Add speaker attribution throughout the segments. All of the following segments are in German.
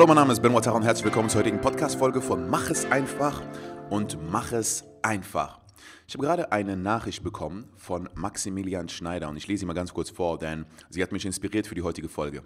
Speaker 1: Hallo, mein Name ist Ben Wattar und herzlich willkommen zur heutigen Podcast-Folge von Mach es einfach und Mach es einfach. Ich habe gerade eine Nachricht bekommen von Maximilian Schneider und ich lese sie mal ganz kurz vor, denn sie hat mich inspiriert für die heutige Folge.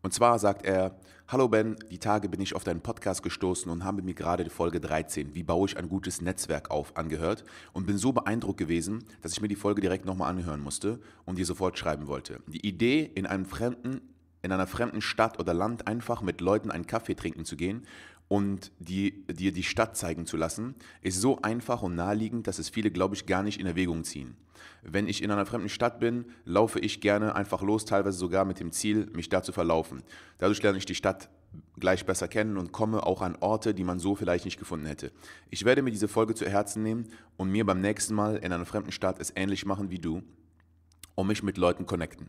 Speaker 1: Und zwar sagt er, Hallo Ben, die Tage bin ich auf deinen Podcast gestoßen und habe mir gerade die Folge 13, wie baue ich ein gutes Netzwerk auf, angehört und bin so beeindruckt gewesen, dass ich mir die Folge direkt nochmal anhören musste und dir sofort schreiben wollte. Die Idee, in einem fremden in einer fremden Stadt oder Land einfach mit Leuten einen Kaffee trinken zu gehen und dir die Stadt zeigen zu lassen, ist so einfach und naheliegend, dass es viele, glaube ich, gar nicht in Erwägung ziehen. Wenn ich in einer fremden Stadt bin, laufe ich gerne einfach los, teilweise sogar mit dem Ziel, mich da zu verlaufen. Dadurch lerne ich die Stadt gleich besser kennen und komme auch an Orte, die man so vielleicht nicht gefunden hätte. Ich werde mir diese Folge zu Herzen nehmen und mir beim nächsten Mal in einer fremden Stadt es ähnlich machen wie du und mich mit Leuten connecten.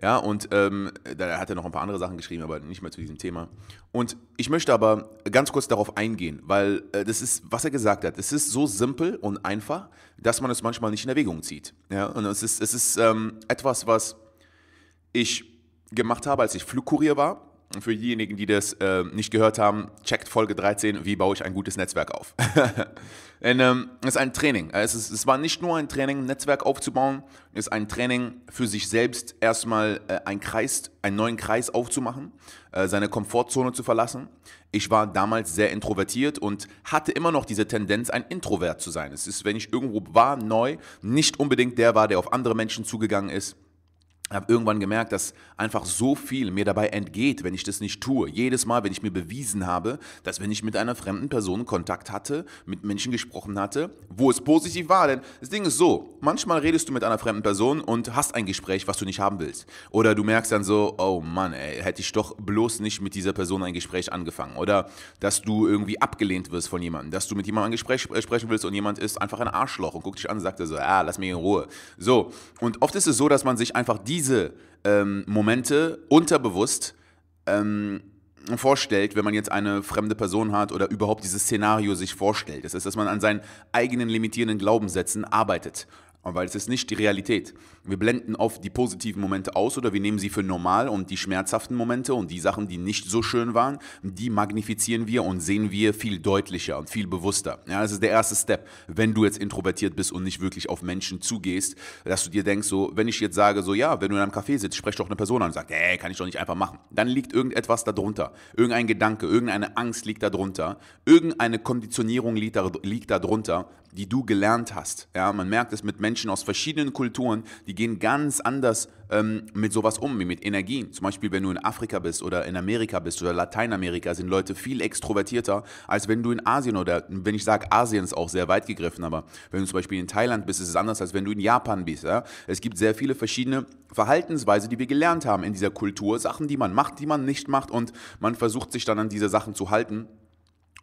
Speaker 1: Ja, und ähm, da hat er noch ein paar andere Sachen geschrieben, aber nicht mehr zu diesem Thema. Und ich möchte aber ganz kurz darauf eingehen, weil äh, das ist, was er gesagt hat, es ist so simpel und einfach, dass man es manchmal nicht in Erwägung zieht. Ja, und es ist, es ist ähm, etwas, was ich gemacht habe, als ich Flugkurier war. Und für diejenigen, die das äh, nicht gehört haben, check Folge 13, wie baue ich ein gutes Netzwerk auf? Und, ähm, es ist ein Training. Es, ist, es war nicht nur ein Training, ein Netzwerk aufzubauen, es ist ein Training für sich selbst erstmal äh, einen Kreis, einen neuen Kreis aufzumachen, äh, seine Komfortzone zu verlassen. Ich war damals sehr introvertiert und hatte immer noch diese Tendenz, ein Introvert zu sein. Es ist, wenn ich irgendwo war, neu, nicht unbedingt der war, der auf andere Menschen zugegangen ist habe irgendwann gemerkt, dass einfach so viel mir dabei entgeht, wenn ich das nicht tue. Jedes Mal, wenn ich mir bewiesen habe, dass wenn ich mit einer fremden Person Kontakt hatte, mit Menschen gesprochen hatte, wo es positiv war. Denn das Ding ist so, manchmal redest du mit einer fremden Person und hast ein Gespräch, was du nicht haben willst. Oder du merkst dann so, oh Mann, ey, hätte ich doch bloß nicht mit dieser Person ein Gespräch angefangen. Oder dass du irgendwie abgelehnt wirst von jemandem, dass du mit jemandem ein Gespräch äh, sprechen willst und jemand ist einfach ein Arschloch und guckt dich an und sagt so, ah, lass mich in Ruhe. So, und oft ist es so, dass man sich einfach die diese ähm, Momente unterbewusst ähm, vorstellt, wenn man jetzt eine fremde Person hat oder überhaupt dieses Szenario sich vorstellt. Das ist, dass man an seinen eigenen limitierenden Glaubenssätzen arbeitet weil es ist nicht die Realität. Wir blenden oft die positiven Momente aus oder wir nehmen sie für normal und die schmerzhaften Momente und die Sachen, die nicht so schön waren, die magnifizieren wir und sehen wir viel deutlicher und viel bewusster. Ja, das ist der erste Step, wenn du jetzt introvertiert bist und nicht wirklich auf Menschen zugehst, dass du dir denkst, so, wenn ich jetzt sage, so, ja, wenn du in einem Café sitzt, sprech doch eine Person an und sag, ey, kann ich doch nicht einfach machen. Dann liegt irgendetwas darunter. Irgendein Gedanke, irgendeine Angst liegt darunter. Irgendeine Konditionierung liegt darunter die du gelernt hast. Ja, man merkt es mit Menschen aus verschiedenen Kulturen, die gehen ganz anders ähm, mit sowas um, wie mit Energien. Zum Beispiel, wenn du in Afrika bist oder in Amerika bist oder Lateinamerika, sind Leute viel extrovertierter, als wenn du in Asien oder, wenn ich sage Asien, ist auch sehr weit gegriffen, aber wenn du zum Beispiel in Thailand bist, ist es anders, als wenn du in Japan bist. Ja? Es gibt sehr viele verschiedene Verhaltensweisen, die wir gelernt haben in dieser Kultur, Sachen, die man macht, die man nicht macht und man versucht sich dann an diese Sachen zu halten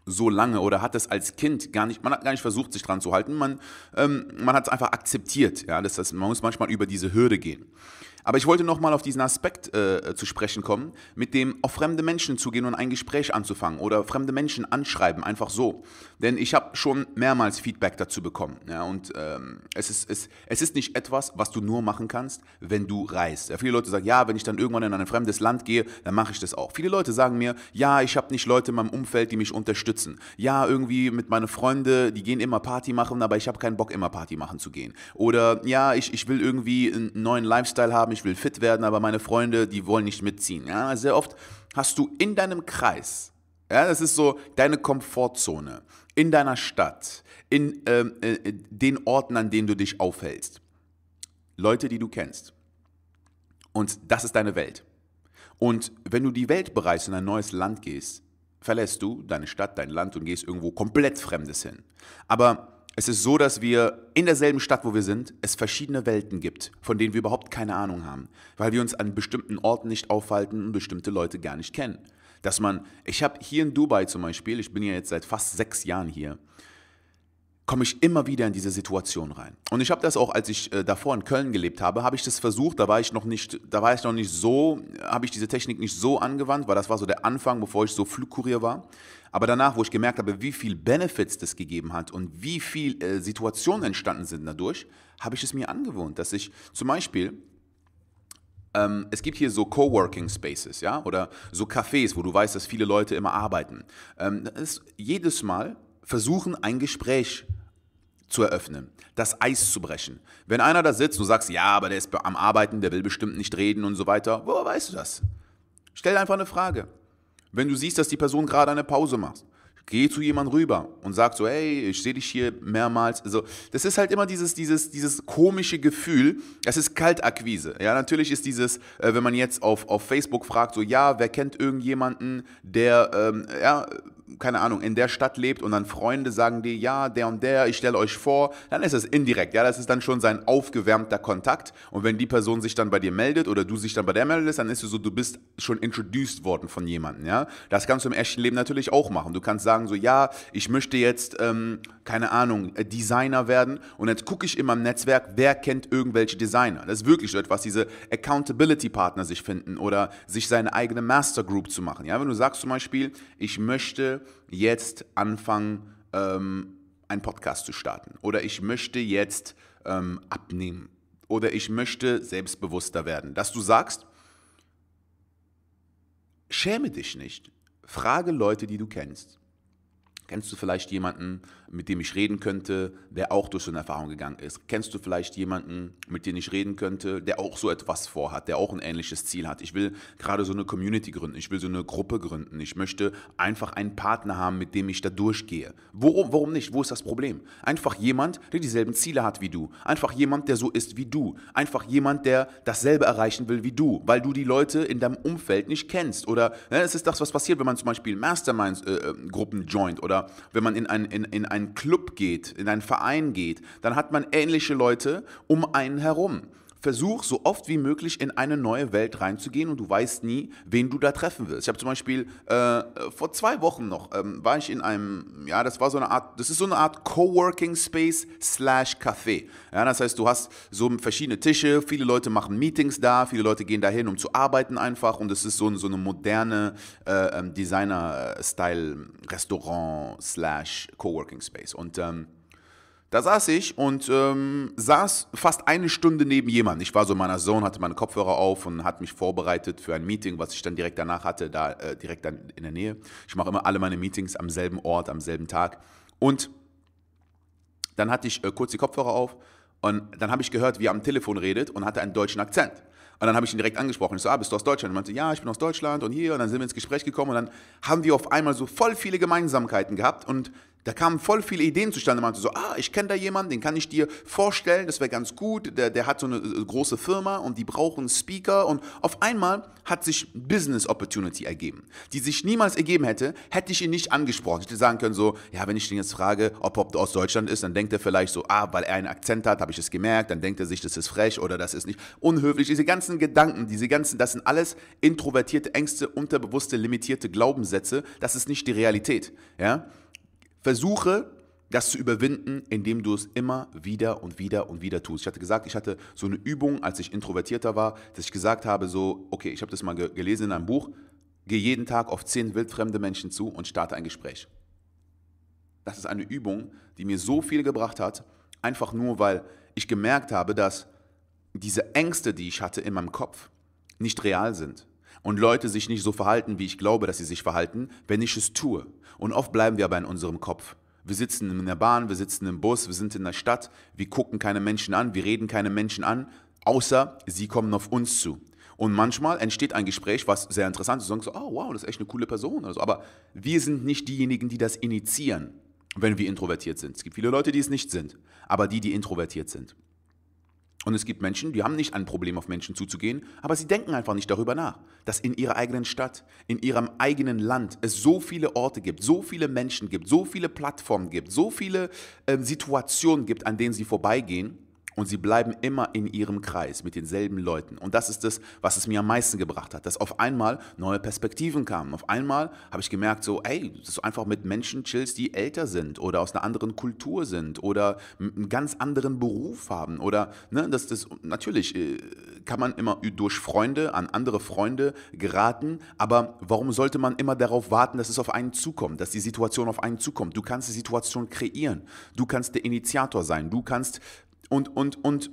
Speaker 1: so lange oder hat das als Kind gar nicht, man hat gar nicht versucht, sich dran zu halten, man, ähm, man hat es einfach akzeptiert. Ja, das man muss manchmal über diese Hürde gehen. Aber ich wollte nochmal auf diesen Aspekt äh, äh, zu sprechen kommen, mit dem auf fremde Menschen zugehen und ein Gespräch anzufangen oder fremde Menschen anschreiben, einfach so. Denn ich habe schon mehrmals Feedback dazu bekommen. Ja, und ähm, es, ist, es, es ist nicht etwas, was du nur machen kannst, wenn du reist. Ja, viele Leute sagen, ja, wenn ich dann irgendwann in ein fremdes Land gehe, dann mache ich das auch. Viele Leute sagen mir, ja, ich habe nicht Leute in meinem Umfeld, die mich unterstützen. Ja, irgendwie mit meinen Freunden, die gehen immer Party machen, aber ich habe keinen Bock, immer Party machen zu gehen. Oder ja, ich, ich will irgendwie einen neuen Lifestyle haben haben, ich will fit werden, aber meine Freunde, die wollen nicht mitziehen. Ja, sehr oft hast du in deinem Kreis, ja, das ist so deine Komfortzone, in deiner Stadt, in ähm, äh, den Orten, an denen du dich aufhältst. Leute, die du kennst. Und das ist deine Welt. Und wenn du die Welt bereist und ein neues Land gehst, verlässt du deine Stadt, dein Land und gehst irgendwo komplett Fremdes hin. Aber es ist so, dass wir in derselben Stadt, wo wir sind, es verschiedene Welten gibt, von denen wir überhaupt keine Ahnung haben, weil wir uns an bestimmten Orten nicht aufhalten und bestimmte Leute gar nicht kennen. Dass man, ich habe hier in Dubai zum Beispiel, ich bin ja jetzt seit fast sechs Jahren hier, komme ich immer wieder in diese Situation rein. Und ich habe das auch, als ich äh, davor in Köln gelebt habe, habe ich das versucht, da war ich noch nicht, da war ich noch nicht so, habe ich diese Technik nicht so angewandt, weil das war so der Anfang, bevor ich so Flugkurier war. Aber danach, wo ich gemerkt habe, wie viel Benefits das gegeben hat und wie viel äh, Situationen entstanden sind dadurch, habe ich es mir angewohnt, dass ich zum Beispiel ähm, es gibt hier so Coworking Spaces, ja, oder so Cafés, wo du weißt, dass viele Leute immer arbeiten. Ähm, jedes Mal versuchen, ein Gespräch zu eröffnen, das Eis zu brechen. Wenn einer da sitzt und du sagst, ja, aber der ist am Arbeiten, der will bestimmt nicht reden und so weiter, woher weißt du das? Stell einfach eine Frage. Wenn du siehst, dass die Person gerade eine Pause macht, geh zu jemand rüber und sag so, hey, ich sehe dich hier mehrmals. Also, das ist halt immer dieses, dieses, dieses komische Gefühl, das ist Kaltakquise. Ja, natürlich ist dieses, äh, wenn man jetzt auf, auf Facebook fragt, so, ja, wer kennt irgendjemanden, der, ähm, ja, keine Ahnung, in der Stadt lebt und dann Freunde sagen dir, ja, der und der, ich stelle euch vor, dann ist es indirekt, ja, das ist dann schon sein aufgewärmter Kontakt und wenn die Person sich dann bei dir meldet oder du sich dann bei der meldest, dann ist es so, du bist schon introduced worden von jemandem, ja. Das kannst du im echten Leben natürlich auch machen. Du kannst sagen so, ja, ich möchte jetzt, ähm, keine Ahnung, äh, Designer werden und jetzt gucke ich in meinem Netzwerk, wer kennt irgendwelche Designer. Das ist wirklich so etwas, diese Accountability-Partner sich finden oder sich seine eigene Mastergroup zu machen, ja. Wenn du sagst zum Beispiel, ich möchte jetzt anfangen, ähm, einen Podcast zu starten. Oder ich möchte jetzt ähm, abnehmen. Oder ich möchte selbstbewusster werden. Dass du sagst, schäme dich nicht. Frage Leute, die du kennst. Kennst du vielleicht jemanden, mit dem ich reden könnte, der auch durch so eine Erfahrung gegangen ist? Kennst du vielleicht jemanden, mit dem ich reden könnte, der auch so etwas vorhat, der auch ein ähnliches Ziel hat? Ich will gerade so eine Community gründen, ich will so eine Gruppe gründen, ich möchte einfach einen Partner haben, mit dem ich da durchgehe. Warum, warum nicht? Wo ist das Problem? Einfach jemand, der dieselben Ziele hat wie du. Einfach jemand, der so ist wie du. Einfach jemand, der dasselbe erreichen will wie du, weil du die Leute in deinem Umfeld nicht kennst. Oder ne, es ist das, was passiert, wenn man zum Beispiel Masterminds-Gruppen äh, äh joint oder wenn man in ein, in, in ein einen Club geht, in einen Verein geht, dann hat man ähnliche Leute um einen herum versuch so oft wie möglich in eine neue Welt reinzugehen und du weißt nie, wen du da treffen wirst. Ich habe zum Beispiel äh, vor zwei Wochen noch, ähm, war ich in einem, ja, das war so eine Art, das ist so eine Art Coworking Space slash Café. Ja, das heißt, du hast so verschiedene Tische, viele Leute machen Meetings da, viele Leute gehen dahin, um zu arbeiten einfach und es ist so, so eine moderne äh, ähm, Designer-Style-Restaurant slash Coworking Space. Und ähm, da saß ich und ähm, saß fast eine Stunde neben jemandem. Ich war so in meiner Zone, hatte meine Kopfhörer auf und hat mich vorbereitet für ein Meeting, was ich dann direkt danach hatte, da äh, direkt dann in der Nähe. Ich mache immer alle meine Meetings am selben Ort, am selben Tag. Und dann hatte ich äh, kurz die Kopfhörer auf und dann habe ich gehört, wie er am Telefon redet und hatte einen deutschen Akzent. Und dann habe ich ihn direkt angesprochen. Ich so, ah, bist du aus Deutschland? Und er meinte, ja, ich bin aus Deutschland und hier. Und dann sind wir ins Gespräch gekommen und dann haben wir auf einmal so voll viele Gemeinsamkeiten gehabt. Und da kamen voll viele Ideen zustande. Man so, ah, ich kenne da jemanden, den kann ich dir vorstellen, das wäre ganz gut. Der, der hat so eine äh, äh, große Firma und die brauchen Speaker. Und auf einmal hat sich Business Opportunity ergeben, die sich niemals ergeben hätte, hätte ich ihn nicht angesprochen. Ich hätte sagen können so, ja, wenn ich den jetzt frage, ob er aus Deutschland ist, dann denkt er vielleicht so, ah, weil er einen Akzent hat, habe ich es gemerkt. Dann denkt er sich, das ist frech oder das ist nicht unhöflich. Diese ganzen Gedanken, diese ganzen, das sind alles introvertierte Ängste, unterbewusste, limitierte Glaubenssätze. Das ist nicht die Realität, ja. Versuche das zu überwinden, indem du es immer wieder und wieder und wieder tust. Ich hatte gesagt, ich hatte so eine Übung, als ich introvertierter war, dass ich gesagt habe, so, okay, ich habe das mal ge gelesen in einem Buch, gehe jeden Tag auf zehn wildfremde Menschen zu und starte ein Gespräch. Das ist eine Übung, die mir so viel gebracht hat, einfach nur weil ich gemerkt habe, dass diese Ängste, die ich hatte in meinem Kopf, nicht real sind und Leute sich nicht so verhalten, wie ich glaube, dass sie sich verhalten, wenn ich es tue. Und oft bleiben wir aber in unserem Kopf. Wir sitzen in der Bahn, wir sitzen im Bus, wir sind in der Stadt, wir gucken keine Menschen an, wir reden keine Menschen an, außer sie kommen auf uns zu. Und manchmal entsteht ein Gespräch, was sehr interessant ist, und sagen so, oh wow, das ist echt eine coole Person. Also, aber wir sind nicht diejenigen, die das initiieren, wenn wir introvertiert sind. Es gibt viele Leute, die es nicht sind, aber die, die introvertiert sind. Und es gibt Menschen, die haben nicht ein Problem, auf Menschen zuzugehen, aber sie denken einfach nicht darüber nach, dass in ihrer eigenen Stadt, in ihrem eigenen Land es so viele Orte gibt, so viele Menschen gibt, so viele Plattformen gibt, so viele äh, Situationen gibt, an denen sie vorbeigehen und sie bleiben immer in ihrem Kreis mit denselben Leuten. Und das ist das, was es mir am meisten gebracht hat, dass auf einmal neue Perspektiven kamen. Auf einmal habe ich gemerkt, so, ey, dass du einfach mit Menschen chillst, die älter sind oder aus einer anderen Kultur sind oder einen ganz anderen Beruf haben. Oder, ne, das, das, natürlich äh, kann man immer durch Freunde an andere Freunde geraten, aber warum sollte man immer darauf warten, dass es auf einen zukommt, dass die Situation auf einen zukommt? Du kannst die Situation kreieren. Du kannst der Initiator sein. Du kannst und, und, und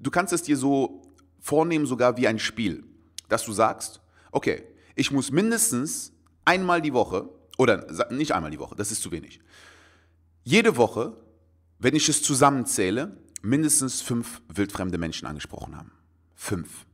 Speaker 1: du kannst es dir so vornehmen, sogar wie ein Spiel, dass du sagst, okay, ich muss mindestens einmal die Woche, oder nicht einmal die Woche, das ist zu wenig, jede Woche, wenn ich es zusammenzähle, mindestens fünf wildfremde Menschen angesprochen haben. Fünf.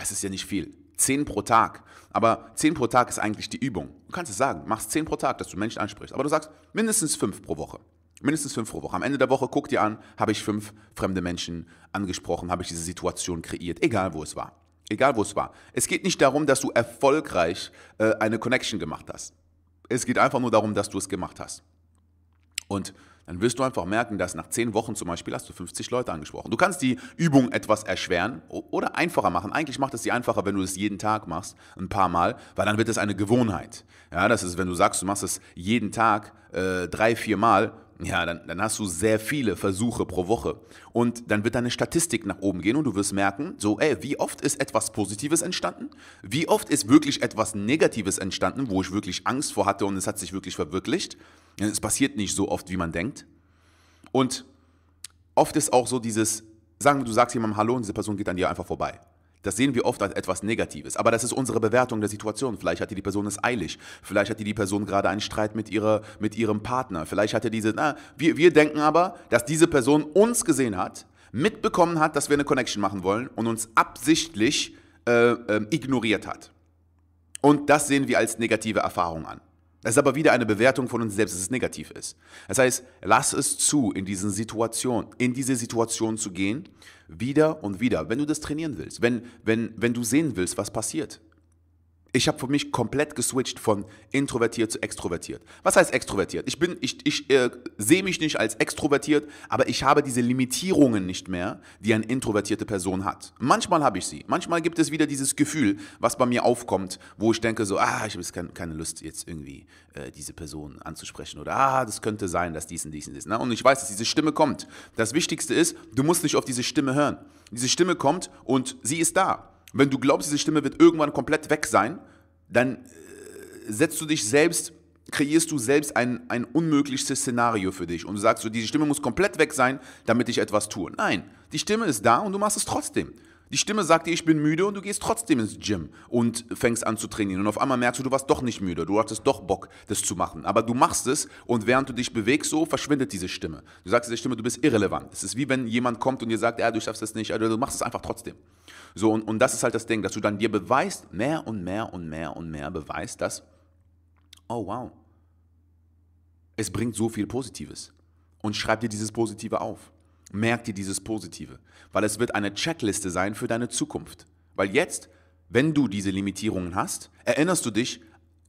Speaker 1: Es ist ja nicht viel. Zehn pro Tag. Aber zehn pro Tag ist eigentlich die Übung. Du kannst es sagen, machst zehn pro Tag, dass du Menschen ansprichst. Aber du sagst mindestens fünf pro Woche. Mindestens fünf pro Woche. Am Ende der Woche guck dir an, habe ich fünf fremde Menschen angesprochen, habe ich diese Situation kreiert, egal wo es war. Egal wo es war. Es geht nicht darum, dass du erfolgreich äh, eine Connection gemacht hast. Es geht einfach nur darum, dass du es gemacht hast. Und dann wirst du einfach merken, dass nach zehn Wochen zum Beispiel hast du 50 Leute angesprochen. Du kannst die Übung etwas erschweren oder einfacher machen. Eigentlich macht es sie einfacher, wenn du es jeden Tag machst, ein paar Mal, weil dann wird es eine Gewohnheit. Ja, das ist, wenn du sagst, du machst es jeden Tag äh, drei, vier Mal, ja, dann, dann hast du sehr viele Versuche pro Woche. Und dann wird deine Statistik nach oben gehen und du wirst merken, so, ey, wie oft ist etwas Positives entstanden? Wie oft ist wirklich etwas Negatives entstanden, wo ich wirklich Angst vor hatte und es hat sich wirklich verwirklicht? Es passiert nicht so oft, wie man denkt. Und oft ist auch so dieses, sagen wir, du sagst jemandem Hallo und diese Person geht an dir einfach vorbei. Das sehen wir oft als etwas Negatives. Aber das ist unsere Bewertung der Situation. Vielleicht hatte die Person es eilig. Vielleicht hatte die Person gerade einen Streit mit, ihrer, mit ihrem Partner. Vielleicht hatte diese. Na, wir, wir denken aber, dass diese Person uns gesehen hat, mitbekommen hat, dass wir eine Connection machen wollen und uns absichtlich äh, äh, ignoriert hat. Und das sehen wir als negative Erfahrung an. Es ist aber wieder eine Bewertung von uns selbst, dass es negativ ist. Das heißt, lass es zu, in diesen Situationen, in diese Situation zu gehen, wieder und wieder, wenn du das trainieren willst, wenn, wenn, wenn du sehen willst, was passiert ich habe für mich komplett geswitcht von introvertiert zu extrovertiert. Was heißt extrovertiert? Ich ich, ich äh, sehe mich nicht als extrovertiert, aber ich habe diese Limitierungen nicht mehr, die eine introvertierte Person hat. Manchmal habe ich sie. Manchmal gibt es wieder dieses Gefühl, was bei mir aufkommt, wo ich denke so, ah, ich habe jetzt kein, keine Lust jetzt irgendwie äh, diese Person anzusprechen oder ah, das könnte sein, dass dies und dies und dies. Ne? Und ich weiß, dass diese Stimme kommt. Das Wichtigste ist, du musst nicht auf diese Stimme hören. Diese Stimme kommt und sie ist da wenn du glaubst, diese Stimme wird irgendwann komplett weg sein, dann äh, setzt du dich selbst, kreierst du selbst ein, ein unmöglichstes Szenario für dich und sagst so, diese Stimme muss komplett weg sein, damit ich etwas tue. Nein, die Stimme ist da und du machst es trotzdem. Die Stimme sagt dir, ich bin müde und du gehst trotzdem ins Gym und fängst an zu trainieren. Und auf einmal merkst du, du warst doch nicht müde, du hattest doch Bock, das zu machen. Aber du machst es und während du dich bewegst, so verschwindet diese Stimme. Du sagst dieser Stimme, du bist irrelevant. Es ist wie wenn jemand kommt und dir sagt, ja, du schaffst das nicht, also du machst es einfach trotzdem. So, und, und das ist halt das Ding, dass du dann dir beweist, mehr und mehr und mehr und mehr beweist, dass, oh wow, es bringt so viel Positives. Und schreib dir dieses Positive auf merk dir dieses Positive, weil es wird eine Checkliste sein für deine Zukunft. Weil jetzt, wenn du diese Limitierungen hast, erinnerst du dich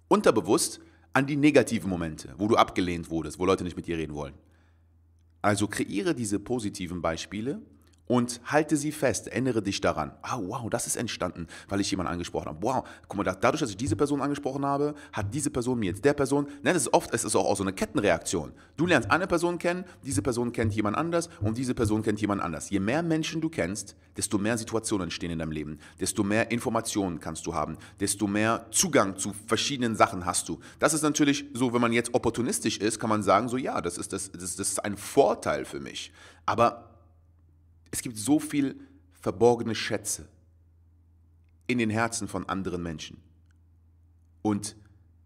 Speaker 1: unterbewusst an die negativen Momente, wo du abgelehnt wurdest, wo Leute nicht mit dir reden wollen. Also kreiere diese positiven Beispiele und halte sie fest, erinnere dich daran. Ah, wow, das ist entstanden, weil ich jemanden angesprochen habe. Wow, guck mal, dadurch, dass ich diese Person angesprochen habe, hat diese Person mir jetzt der Person, ne, das ist oft, es ist auch, auch so eine Kettenreaktion. Du lernst eine Person kennen, diese Person kennt jemand anders und diese Person kennt jemand anders. Je mehr Menschen du kennst, desto mehr Situationen entstehen in deinem Leben, desto mehr Informationen kannst du haben, desto mehr Zugang zu verschiedenen Sachen hast du. Das ist natürlich so, wenn man jetzt opportunistisch ist, kann man sagen, so ja, das ist, das, das, das ist ein Vorteil für mich. Aber es gibt so viel verborgene Schätze in den Herzen von anderen Menschen. Und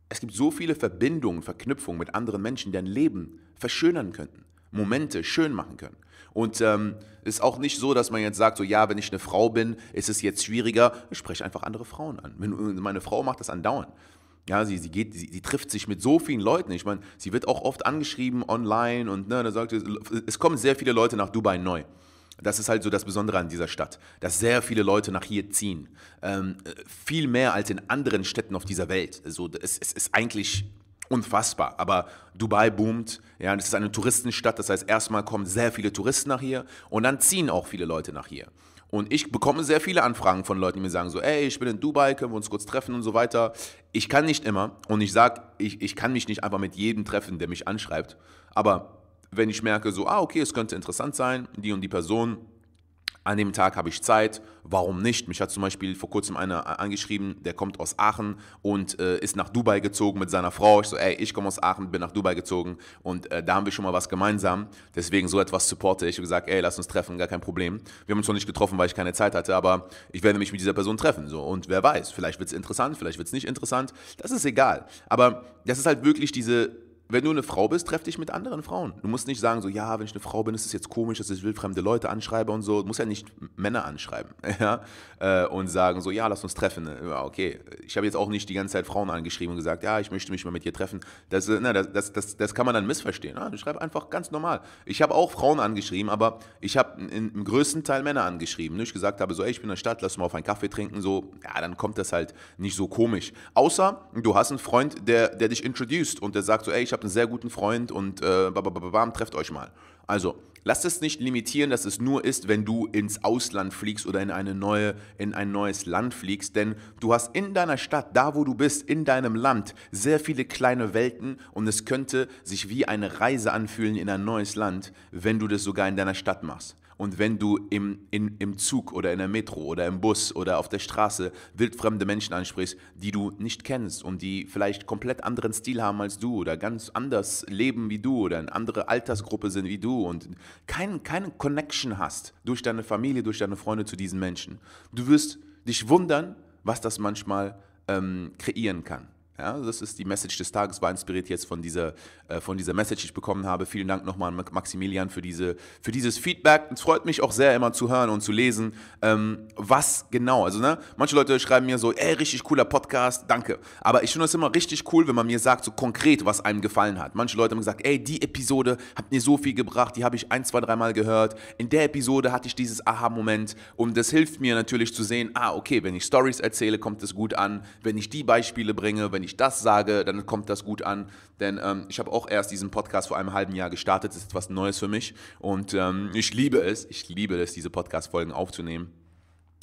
Speaker 1: es gibt so viele Verbindungen, Verknüpfungen mit anderen Menschen, die ein Leben verschönern könnten, Momente schön machen können. Und ähm, ist auch nicht so, dass man jetzt sagt, so ja, wenn ich eine Frau bin, ist es jetzt schwieriger. Ich spreche einfach andere Frauen an. Meine Frau macht das andauernd. Ja, sie, sie geht, sie, sie, trifft sich mit so vielen Leuten. Ich meine, sie wird auch oft angeschrieben online und ne, da sagt es kommen sehr viele Leute nach Dubai neu das ist halt so das Besondere an dieser Stadt, dass sehr viele Leute nach hier ziehen. Ähm, viel mehr als in anderen Städten auf dieser Welt. also es, es, ist eigentlich unfassbar. Aber Dubai boomt. Ja, es ist eine Touristenstadt. Das heißt, erstmal kommen sehr viele Touristen nach hier und dann ziehen auch viele Leute nach hier. Und ich bekomme sehr viele Anfragen von Leuten, die mir sagen so, ey, ich bin in Dubai, können wir uns kurz treffen und so weiter. Ich kann nicht immer und ich sage, ich, ich kann mich nicht einfach mit jedem treffen, der mich anschreibt. Aber wenn ich merke, so, ah, okay, es könnte interessant sein, die und die Person, an dem Tag habe ich Zeit, warum nicht? Mich hat zum Beispiel vor kurzem einer äh, angeschrieben, der kommt aus Aachen und äh, ist nach Dubai gezogen mit seiner Frau. Ich so, ey, ich komme aus Aachen, bin nach Dubai gezogen und äh, da haben wir schon mal was gemeinsam. Deswegen so etwas supporte ich. Ich gesagt, ey, lass uns treffen, gar kein Problem. Wir haben uns noch nicht getroffen, weil ich keine Zeit hatte, aber ich werde mich mit dieser Person treffen. So. Und wer weiß, vielleicht wird es interessant, vielleicht wird es nicht interessant. Das ist egal. Aber das ist halt wirklich diese wenn du eine Frau bist, treff dich mit anderen Frauen. Du musst nicht sagen, so, ja, wenn ich eine Frau bin, ist es jetzt komisch, dass ich wildfremde Leute anschreibe und so. Du musst ja nicht Männer anschreiben ja? Äh, und sagen, so, ja, lass uns treffen. Ja, okay. Ich habe jetzt auch nicht die ganze Zeit Frauen angeschrieben und gesagt, ja, ich möchte mich mal mit dir treffen. Das, äh, na, das, das, das, das kann man dann missverstehen. Ja? Ah, schreib einfach ganz normal. Ich habe auch Frauen angeschrieben, aber ich habe im größten Teil Männer angeschrieben. Ne? Ich gesagt habe, so, ey, ich bin in der Stadt, lass uns mal auf einen Kaffee trinken. So, ja, dann kommt das halt nicht so komisch. Außer du hast einen Freund, der, der dich introduced und der sagt so, ey, ich habe einen sehr guten Freund und äh, bababam, trefft euch mal. Also, lasst es nicht limitieren, dass es nur ist, wenn du ins Ausland fliegst oder in, eine neue, in ein neues Land fliegst, denn du hast in deiner Stadt, da wo du bist, in deinem Land, sehr viele kleine Welten und es könnte sich wie eine Reise anfühlen in ein neues Land, wenn du das sogar in deiner Stadt machst. Und wenn du im, in, im Zug oder in der Metro oder im Bus oder auf der Straße wildfremde Menschen ansprichst, die du nicht kennst und die vielleicht komplett anderen Stil haben als du oder ganz anders leben wie du oder eine andere Altersgruppe sind wie du und kein, keine Connection hast durch deine Familie, durch deine Freunde zu diesen Menschen, du wirst dich wundern, was das manchmal ähm, kreieren kann. Ja, das ist die Message des Tages, war inspiriert jetzt von dieser, äh, von dieser Message, die ich bekommen habe. Vielen Dank nochmal an Maximilian für, diese, für dieses Feedback. Es freut mich auch sehr, immer zu hören und zu lesen, ähm, was genau. Also, ne, manche Leute schreiben mir so, ey, richtig cooler Podcast, danke. Aber ich finde es immer richtig cool, wenn man mir sagt, so konkret, was einem gefallen hat. Manche Leute haben gesagt, ey, die Episode hat mir so viel gebracht, die habe ich ein, zwei, dreimal gehört. In der Episode hatte ich dieses Aha-Moment. Und das hilft mir natürlich zu sehen, ah, okay, wenn ich Stories erzähle, kommt es gut an. Wenn ich die Beispiele bringe, wenn wenn ich das sage, dann kommt das gut an. Denn ähm, ich habe auch erst diesen Podcast vor einem halben Jahr gestartet. Das ist etwas Neues für mich. Und ähm, ich liebe es, ich liebe es, diese Podcast-Folgen aufzunehmen.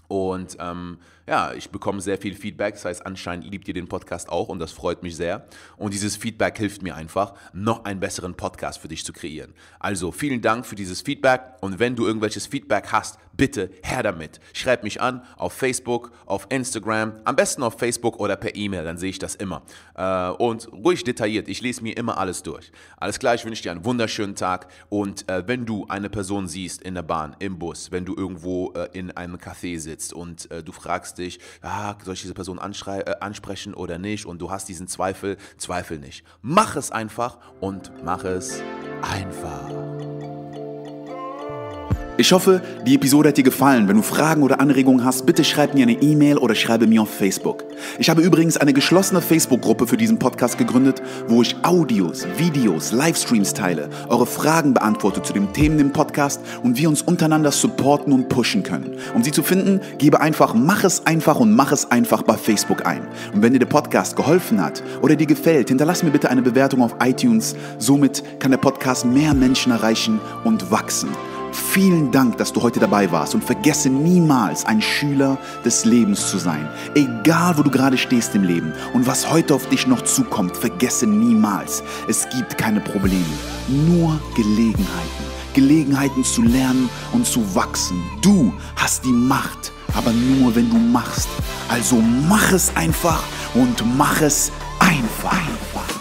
Speaker 1: Und ähm, ja, ich bekomme sehr viel Feedback. Das heißt, anscheinend liebt ihr den Podcast auch und das freut mich sehr. Und dieses Feedback hilft mir einfach, noch einen besseren Podcast für dich zu kreieren. Also vielen Dank für dieses Feedback. Und wenn du irgendwelches Feedback hast, bitte her damit. Schreib mich an auf Facebook, auf Instagram, am besten auf Facebook oder per E-Mail, dann sehe ich das immer. Äh, und ruhig detailliert, ich lese mir immer alles durch. Alles klar, ich wünsche dir einen wunderschönen Tag und äh, wenn du eine Person siehst in der Bahn, im Bus, wenn du irgendwo äh, in einem Café sitzt und du fragst dich, ah, soll ich diese Person ansprechen oder nicht und du hast diesen Zweifel, zweifel nicht. Mach es einfach und mach es einfach. Ich hoffe, die Episode hat dir gefallen. Wenn du Fragen oder Anregungen hast, bitte schreib mir eine E-Mail oder schreibe mir auf Facebook. Ich habe übrigens eine geschlossene Facebook-Gruppe für diesen Podcast gegründet, wo ich Audios, Videos, Livestreams teile, eure Fragen beantworte zu den Themen im Podcast und wir uns untereinander supporten und pushen können. Um sie zu finden, gebe einfach Mach es einfach und Mach es einfach bei Facebook ein. Und wenn dir der Podcast geholfen hat oder dir gefällt, hinterlass mir bitte eine Bewertung auf iTunes. Somit kann der Podcast mehr Menschen erreichen und wachsen. Vielen Dank, dass du heute dabei warst und vergesse niemals, ein Schüler des Lebens zu sein. Egal, wo du gerade stehst im Leben und was heute auf dich noch zukommt, vergesse niemals, es gibt keine Probleme, nur Gelegenheiten. Gelegenheiten zu lernen und zu wachsen. Du hast die Macht, aber nur wenn du machst. Also mach es einfach und mach es einfach. einfach.